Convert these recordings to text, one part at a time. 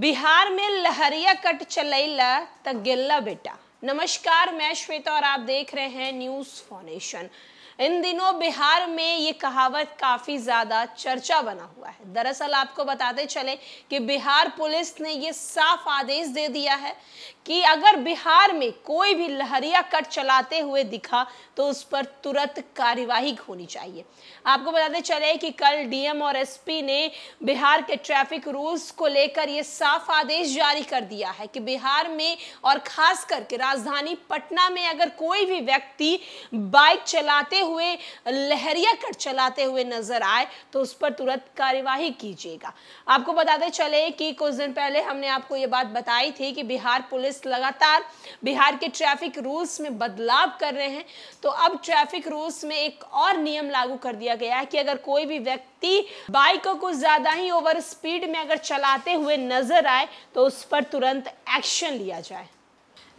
बिहार में लहरिया कट चलैला त गेल्ला बेटा नमस्कार मैं श्वेता और आप देख रहे हैं न्यूज फाउंडेशन इन दिनों बिहार में ये कहावत काफ़ी ज़्यादा चर्चा बना हुआ है दरअसल आपको बताते चले कि बिहार पुलिस ने ये साफ आदेश दे दिया है कि अगर बिहार में कोई भी लहरिया कट चलाते हुए दिखा तो उस पर तुरंत कार्यवाही होनी चाहिए आपको बताते चले कि कल डीएम और एसपी ने बिहार के ट्रैफिक रूल्स को लेकर ये साफ आदेश जारी कर दिया है कि बिहार में और खास करके राजधानी पटना में अगर कोई भी व्यक्ति बाइक चलाते हुए लहरिया कट चलाते हुए नजर आए तो उस पर तुरंत कार्यवाही कीजिएगा आपको बताते चले कि कुछ दिन पहले हमने आपको ये बात बताई थी कि बिहार पुलिस लगातार बिहार के ट्रैफिक रूल्स में बदलाव कर रहे हैं तो अब ट्रैफिक रूल्स में एक और नियम लागू कर दिया गया है कि अगर कोई भी व्यक्ति बाइक को कुछ ज्यादा ही ओवर स्पीड में अगर चलाते हुए नजर आए तो उस पर तुरंत एक्शन लिया जाए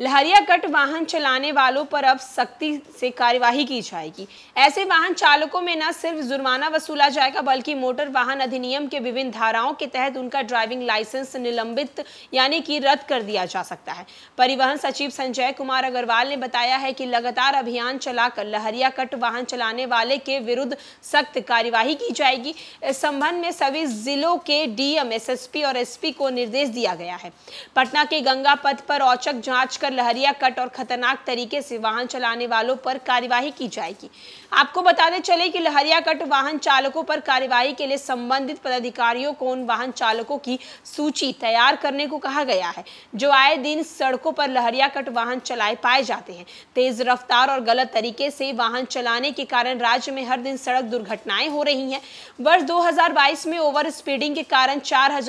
लहरिया कट वाहन चलाने वालों पर अब सख्ती से कार्यवाही की जाएगी ऐसे वाहन चालकों में न सिर्फ जुर्माना वसूला जाएगा बल्कि मोटर वाहन अधिनियम के विभिन्न धाराओं के तहत उनका ड्राइविंग लाइसेंस निलंबित यानी कि रद्द कर दिया जा सकता है परिवहन सचिव संजय कुमार अग्रवाल ने बताया है कि लगातार अभियान चलाकर लहरिया कट वाहन चलाने वाले के विरुद्ध सख्त कार्यवाही की जाएगी इस संबंध में सभी जिलों के डीएम एस और एस को निर्देश दिया गया है पटना के गंगा पथ पर औचक जांच कर कर लहरिया कट और खतरनाक तरीके से वाहन चलाने वालों पर कार्यवाही की जाएगी आपको बताते चले कि लहरिया कट वाहन चालकों पर कार्यवाही के लिए संबंधित पदाधिकारियों को उन वाहन चालकों की सूची तैयार करने को कहा गया है जो आए दिन सड़कों पर लहरिया कट वाहन चलाए पाए जाते हैं तेज रफ्तार और गलत तरीके से वाहन चलाने के कारण राज्य में हर दिन सड़क दुर्घटनाएं हो रही हैं वर्ष दो में ओवर स्पीडिंग के कारण चार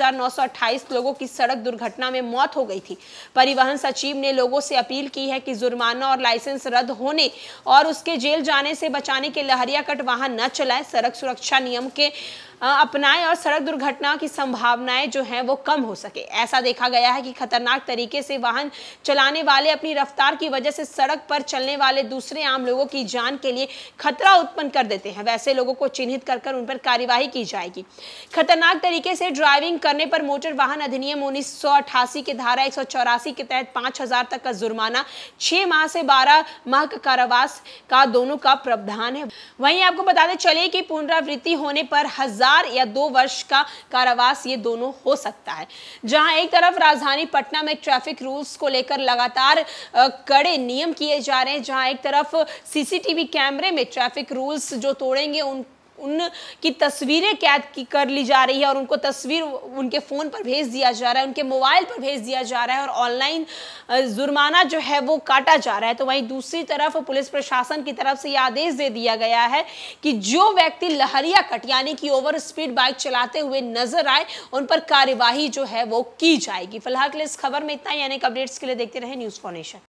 लोगों की सड़क दुर्घटना में मौत हो गई थी परिवहन सचिव ने लोगों लोगों से अपील की है कि जुर्माना और लाइसेंस रद्द होने और उसके जेल जाने से बचाने के लहरिया कट वाहन न चलाएं सड़क सुरक्षा नियम के अपनाएं और सड़क दुर्घटना की संभावनाएं जो हैं वो कम हो सके ऐसा देखा गया है कि खतरनाक तरीके से वाहन चलाने वाले अपनी रफ्तार की वजह से सड़क पर चलने वाले दूसरे आम लोगों की जान के लिए खतरा उत्पन्न कर देते हैं वैसे लोगों को चिन्हित कर कर उन पर कार्यवाही की जाएगी खतरनाक तरीके से ड्राइविंग करने पर मोटर वाहन अधिनियम उन्नीस के धारा एक के तहत पाँच तक का जुर्माना छह माह से बारह माह का कारावास का दोनों का प्रावधान है वहीं आपको बताते चले कि पुनरावृत्ति होने पर हजार या दो वर्ष का कारावास ये दोनों हो सकता है जहां एक तरफ राजधानी पटना में ट्रैफिक रूल्स को लेकर लगातार कड़े नियम किए जा रहे हैं जहां एक तरफ सीसीटीवी कैमरे में ट्रैफिक रूल्स जो तोड़ेंगे उन उनकी तस्वीरें कैद की कर ली जा रही है और उनको तस्वीर उनके फ़ोन पर भेज दिया जा रहा है उनके मोबाइल पर भेज दिया जा रहा है और ऑनलाइन जुर्माना जो है वो काटा जा रहा है तो वहीं दूसरी तरफ पुलिस प्रशासन की तरफ से यह आदेश दे दिया गया है कि जो व्यक्ति लहरिया कट यानी कि ओवर स्पीड बाइक चलाते हुए नजर आए उन पर कार्यवाही जो है वो की जाएगी फिलहाल के लिए इस खबर में इतना अनेक अपडेट्स के लिए देखते रहे न्यूज़ नेशन